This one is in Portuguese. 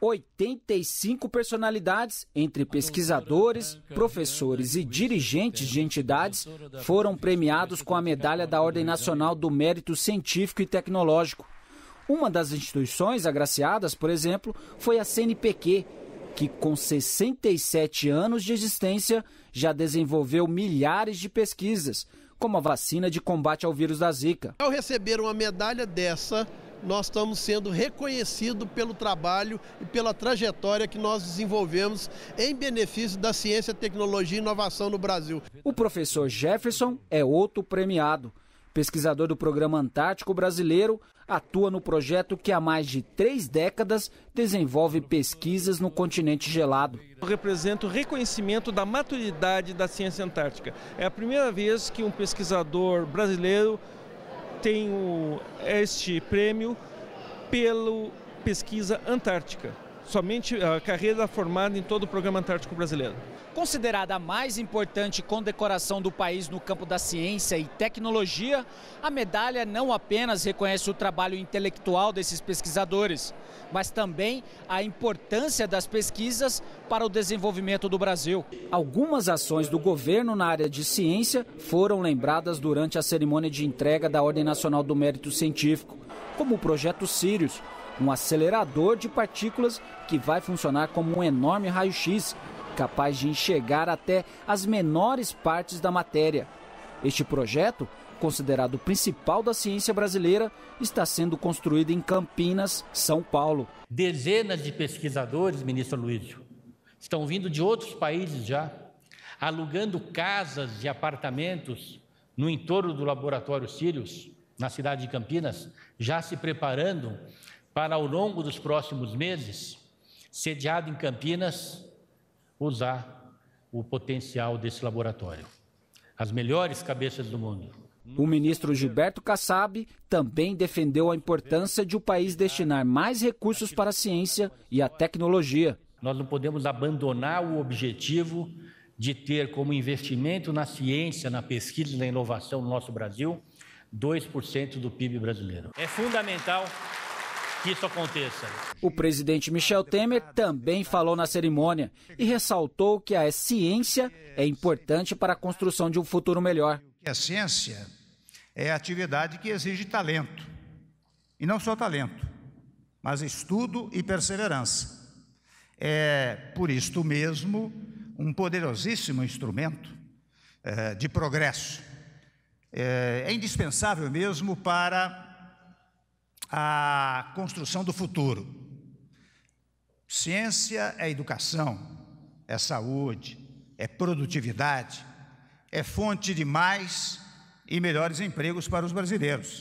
85 personalidades, entre pesquisadores, professores e dirigentes de entidades, foram premiados com a medalha da Ordem Nacional do Mérito Científico e Tecnológico. Uma das instituições agraciadas, por exemplo, foi a CNPq, que com 67 anos de existência já desenvolveu milhares de pesquisas, como a vacina de combate ao vírus da Zika. Ao receber uma medalha dessa, nós estamos sendo reconhecidos pelo trabalho e pela trajetória que nós desenvolvemos em benefício da ciência, tecnologia e inovação no Brasil. O professor Jefferson é outro premiado. Pesquisador do Programa Antártico Brasileiro, atua no projeto que há mais de três décadas desenvolve pesquisas no continente gelado. Representa o reconhecimento da maturidade da ciência antártica. É a primeira vez que um pesquisador brasileiro tenho este prêmio pela pesquisa antártica somente a eh, carreira formada em todo o programa antártico brasileiro. Considerada a mais importante condecoração do país no campo da ciência e tecnologia, a medalha não apenas reconhece o trabalho intelectual desses pesquisadores, mas também a importância das pesquisas para o desenvolvimento do Brasil. Algumas ações do governo na área de ciência foram lembradas durante a cerimônia de entrega da Ordem Nacional do Mérito Científico, como o projeto Sirius, um acelerador de partículas que vai funcionar como um enorme raio-x, capaz de enxergar até as menores partes da matéria. Este projeto, considerado o principal da ciência brasileira, está sendo construído em Campinas, São Paulo. Dezenas de pesquisadores, ministro Luiz estão vindo de outros países já, alugando casas e apartamentos no entorno do laboratório Sirius, na cidade de Campinas, já se preparando para ao longo dos próximos meses, sediado em Campinas, usar o potencial desse laboratório. As melhores cabeças do mundo. O ministro Gilberto Kassab também defendeu a importância de o país destinar mais recursos para a ciência e a tecnologia. Nós não podemos abandonar o objetivo de ter como investimento na ciência, na pesquisa e na inovação no nosso Brasil 2% do PIB brasileiro. É fundamental que isso aconteça. O presidente Michel Temer também falou na cerimônia e ressaltou que a ciência é importante para a construção de um futuro melhor. A ciência é a atividade que exige talento. E não só talento, mas estudo e perseverança. É, por isto mesmo, um poderosíssimo instrumento é, de progresso. É, é indispensável mesmo para a construção do futuro. Ciência é educação, é saúde, é produtividade, é fonte de mais e melhores empregos para os brasileiros.